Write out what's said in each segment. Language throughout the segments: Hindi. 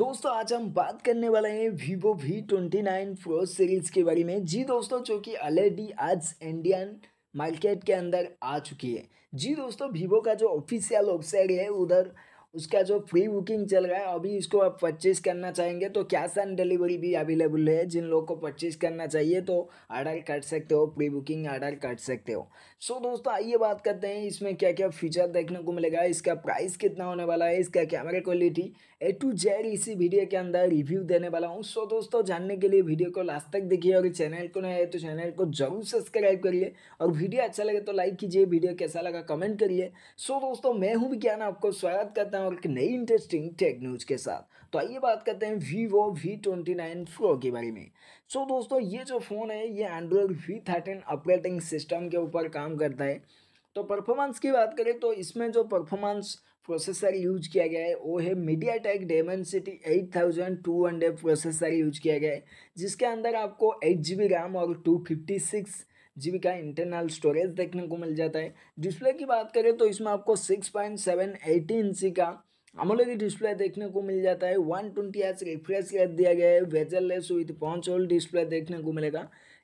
दोस्तों आज हम बात करने वाले हैं Vivo V twenty nine pro series के बारे में जी दोस्तों जो कि ऑलरेडी आज इंडियन मार्केट के अंदर आ चुकी है जी दोस्तों वीवो का जो ऑफिशियल वेबसाइट है उधर उसका जो फ्री बुकिंग चल रहा है अभी इसको आप परचेज करना चाहेंगे तो कैश ऑन डिलीवरी भी अवेलेबल है जिन लोगों को परचेज करना चाहिए तो आर्डर कर सकते हो प्री बुकिंग आर्डर कर सकते हो सो so, दोस्तों आइए बात करते हैं इसमें क्या क्या फीचर देखने को मिलेगा इसका प्राइस कितना होने वाला है इसका camera quality A to Z इसी वीडियो के अंदर रिव्यू देने वाला हूँ सो so, दोस्तों जानने के लिए वीडियो को लास्ट तक देखिए और चैनल को नया है तो चैनल को जरूर सब्सक्राइब करिए और वीडियो अच्छा लगे तो लाइक कीजिए वीडियो कैसा लगा कमेंट करिए सो दोस्तों मैं हूँ भी क्या ना आपको स्वागत करता हूँ हैं और एक नई इंटरेस्टिंग टेक न्यूज़ के साथ तो आइए बात करते हैं वीवो v29 ट्वेंटी प्रो के बारे में सो so, दोस्तों ये जो फ़ोन है ये Android v13 thirteen operating system के ऊपर काम करता है तो परफॉर्मेंस की बात करें तो इसमें जो परफॉर्मेंस प्रोसेसर यूज किया गया है वो है MediaTek Dimensity eight thousand two hundred processor use किया गया है जिसके अंदर आपको एट जी बी रैम और टू फिफ्टी सिक्स जी का इंटरनल स्टोरेज देखने को मिल जाता है डिस्प्ले की बात करें तो इसमें आपको सिक्स पॉइंट सेवन एटी इंची का अमोलेड डिस्प्ले देखने को मिल जाता है one twenty H refresh rate दिया गया है bezelless with punch hole display देखने को मिलेगा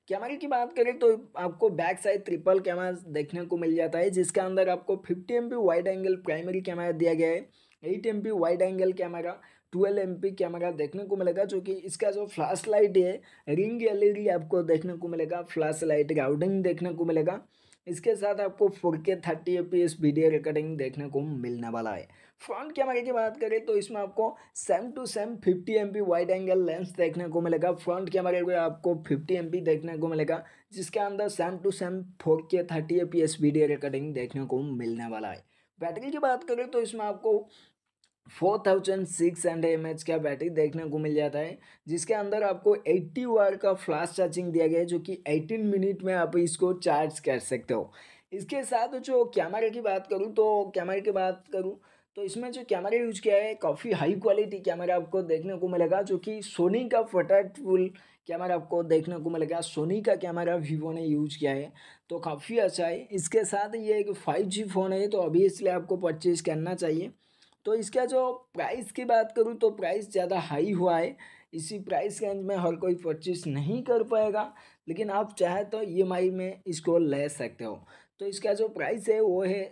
कैमरे की बात करें तो आपको बैक साइड ट्रिपल कैमरा देखने को मिल जाता है जिसके अंदर आपको fifty M wide angle primary camera दिया गया है eight M P wide angle camera twelve M P camera देखने को मिलेगा जो कि इसका जो फ्लैश लाइट है रिंग एल आपको देखने को मिलेगा फ्लैश लाइट राउडिंग देखने को मिलेगा इसके साथ आपको four K thirty F P S video recording देखने को मिलने वाला है फ्रंट कैमरे की बात करें तो इसमें आपको same to same fifty M P wide angle lens देखने को मिलेगा फ्रंट कैमरे में आपको फिफ्टी एम पी देखने को मिलेगा जिसके अंदर same to same four K thirty F P S video recording देखने को मिलने वाला है बैटरी की बात करें तो इसमें आपको four thousand six hundred M H का बैटरी देखने को मिल जाता है जिसके अंदर आपको एट्टी वार का फ्लास्ट चार्जिंग दिया गया है जो कि एटीन मिनट में आप इसको चार्ज कर सकते हो इसके साथ जो कैमरे की बात करूँ तो कैमरे की बात करूँ तो इसमें जो कैमरा यूज़ किया है काफ़ी हाई क्वालिटी कैमरा आपको देखने को मिलेगा जो कि सोनी का फटाटफुल कैमरा आपको देखने को मिलेगा सोनी का कैमरा वीवो ने यूज़ किया है तो काफ़ी अच्छा है इसके साथ ये एक फाइव जी फ़ोन है तो अभी इसलिए आपको परचेज़ करना चाहिए तो इसका जो प्राइस की बात करूँ तो प्राइस ज़्यादा हाई हुआ है इसी प्राइस रेंज में हर कोई परचेज नहीं कर पाएगा लेकिन आप चाहे तो ई e में इसको ले सकते हो तो इसका जो प्राइस है वो है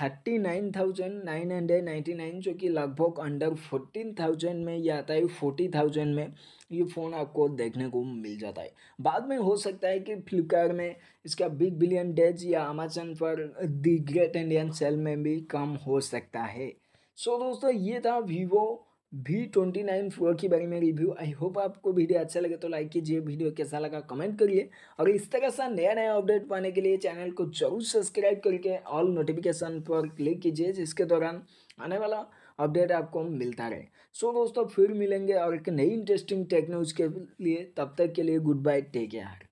thirty nine thousand nine hundred ninety nine जो कि लगभग अंडर फोर्टीन थाउजेंड में या आता है फोर्टी थाउजेंड में ये फ़ोन आपको देखने को मिल जाता है बाद में हो सकता है कि फ्लिपकार्ट में इसका बिग बिलियन डेज या अमेजन पर दी ग्रेट इंडियन सेल में भी कम हो सकता है सो दोस्तों ये था Vivo V twenty nine four के बारे में रिव्यू आई होप आपको वीडियो अच्छा लगे तो लाइक कीजिए वीडियो कैसा लगा कमेंट करिए और इस तरह सा नया नया अपडेट पाने के लिए चैनल को जरूर सब्सक्राइब करके ऑल नोटिफिकेशन पर क्लिक कीजिए जिसके दौरान आने वाला अपडेट आपको मिलता रहे सो so, दोस्तों फिर मिलेंगे और एक नई इंटरेस्टिंग टेक्नोज के लिए तब तक के लिए गुड बाय टेक केयर